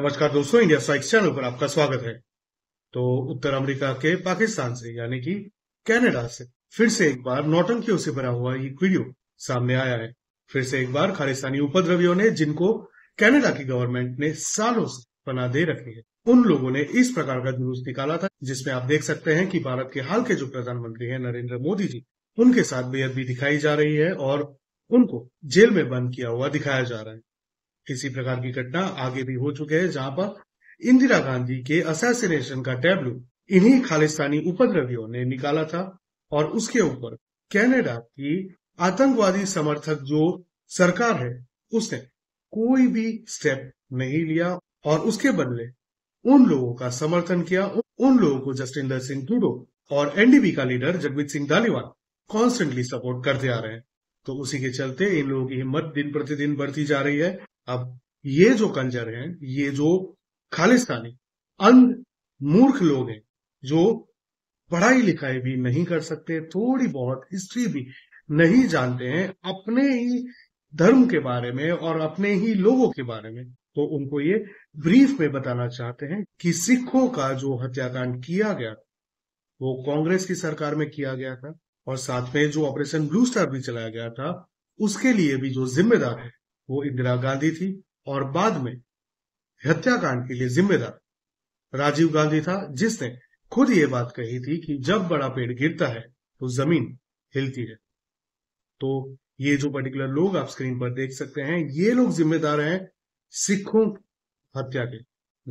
नमस्कार दोस्तों India Sikes channel पर आपका स्वागत है तो उत्तर अमेरिका के पाकिस्तान से यानी कि कनाडा से फिर से एक बार नौटंकियों से भरा हुआ एक वीडियो सामने आया है फिर से एक बार खालिस्तानी उपद्रवियों ने जिनको कनाडा की गवर्नमेंट ने सालों से पना दे रखी है उन लोगों ने इस प्रकार का जुलूस निकाला था जिसमें आप देख सकते हैं कि भारत के हाल के जो प्रधानमंत्री हैं नरेंद्र मोदी जी उनके साथ बेहद भी दिखाई जा रही है और उनको जेल में बंद किया हुआ दिखाया जा रहा है किसी प्रकार की घटना आगे भी हो चुके हैं जहां पर इंदिरा गांधी के असैसिनेशन का टेबलू इन्हीं खालिस्तानी उपद्रवियों ने निकाला था और उसके ऊपर कैनेडा की आतंकवादी समर्थक जो सरकार है उसने कोई भी स्टेप नहीं लिया और उसके बदले उन लोगों का समर्थन किया उन लोगों को जस्टिंदर सिंह टूडो और एनडीबी का leader Jagmeet Singh Dhaliwal constantly support करते आ रहे हैं तो उसी के चलते इन लोगों की हिम्मत दिन प्रतिदिन बढ़ती जा रही है अब ये जो कंजर हैं ये जो खालिस्तानी अंध मूर्ख लोग हैं जो पढ़ाई लिखाई भी नहीं कर सकते थोड़ी बहुत हिस्ट्री भी नहीं जानते हैं अपने ही धर्म के बारे में और अपने ही लोगों के बारे में तो उनको ये ब्रीफ में बताना चाहते हैं कि सिखों का जो हत्याकांड किया गया वो कांग्रेस की सरकार में किया गया था और साथ में जो ऑपरेशन ब्लू स्टार भी चलाया गया था उसके लिए भी जो जिम्मेदार है वो इंदिरा गांधी थी और बाद में हत्याकांड के लिए जिम्मेदार राजीव गांधी था जिसने खुद ये बात कही थी कि जब बड़ा पेड़ गिरता है तो जमीन हिलती है तो ये जो पर्टिकुलर लोग आप स्क्रीन पर देख सकते हैं ये लोग जिम्मेदार हैं सिखों हत्या के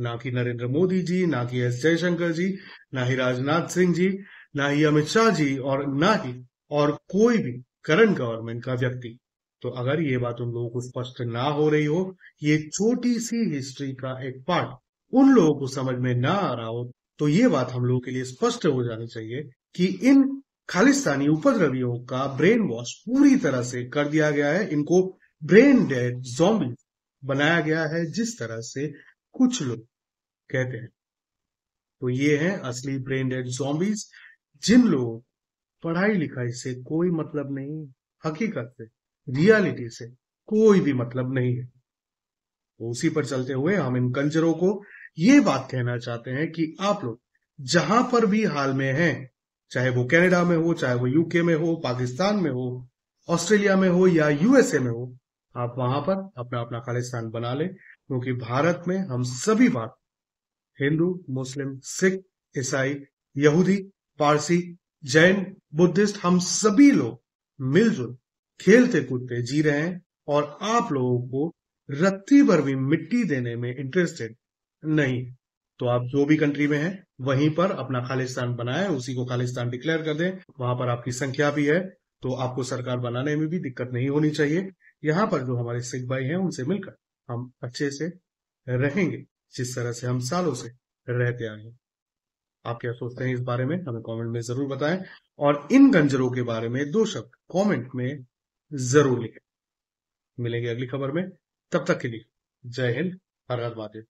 ना कि नरेंद्र मोदी जी ना कि एस जयशंकर जी ना ही राजनाथ सिंह जी ना ही अमित शाह जी और ना ही और कोई भी करंट गवर्नमेंट का व्यक्ति तो अगर ये बात उन लोगों को स्पष्ट ना हो रही हो ये छोटी सी हिस्ट्री का एक पार्ट उन लोगों को समझ में ना आ रहा हो तो ये बात हम लोगों के लिए स्पष्ट हो जानी चाहिए कि इन खालिस्तानी उपद्रवियों का ब्रेन वॉश पूरी तरह से कर दिया गया है इनको ब्रेन डेड जॉम्बी बनाया गया है जिस तरह से कुछ लोग कहते हैं तो ये है असली ब्रेन डेड जॉम्बीज जिन लोगों पढ़ाई लिखाई से कोई मतलब नहीं हकीकत से रियलिटी से कोई भी मतलब नहीं है उसी पर चलते हुए हम इन कल्चरों को ये बात कहना चाहते हैं कि आप लोग जहां पर भी हाल में हैं चाहे वो कनाडा में हो चाहे वो यूके में हो पाकिस्तान में हो ऑस्ट्रेलिया में हो या यूएसए में हो आप वहां पर अपना अपना खालिस्तान बना ले क्योंकि भारत में हम सभी बात हिंदू मुस्लिम सिख ईसाई यहूदी पारसी जैन बुद्धिस्ट हम सभी लोग मिलजुल खेलते कूदते जी रहे हैं और आप लोगों को रत्ती भर भी मिट्टी देने में इंटरेस्टेड नहीं तो आप जो भी कंट्री में हैं वहीं पर अपना खालिस्तान बनाए उसी को खालिस्तान डिक्लेयर कर दें वहां पर आपकी संख्या भी है तो आपको सरकार बनाने में भी दिक्कत नहीं होनी चाहिए यहाँ पर जो हमारे सिख भाई हैं उनसे मिलकर हम अच्छे से रहेंगे जिस तरह से हम सालों से रहते आए हैं आप क्या सोचते हैं इस बारे में हमें कमेंट में जरूर बताएं और इन गंजरों के बारे में दो शब्द कमेंट में जरूर लिखें मिलेंगे अगली खबर में तब तक के लिए जय हिंद हर हर महादेव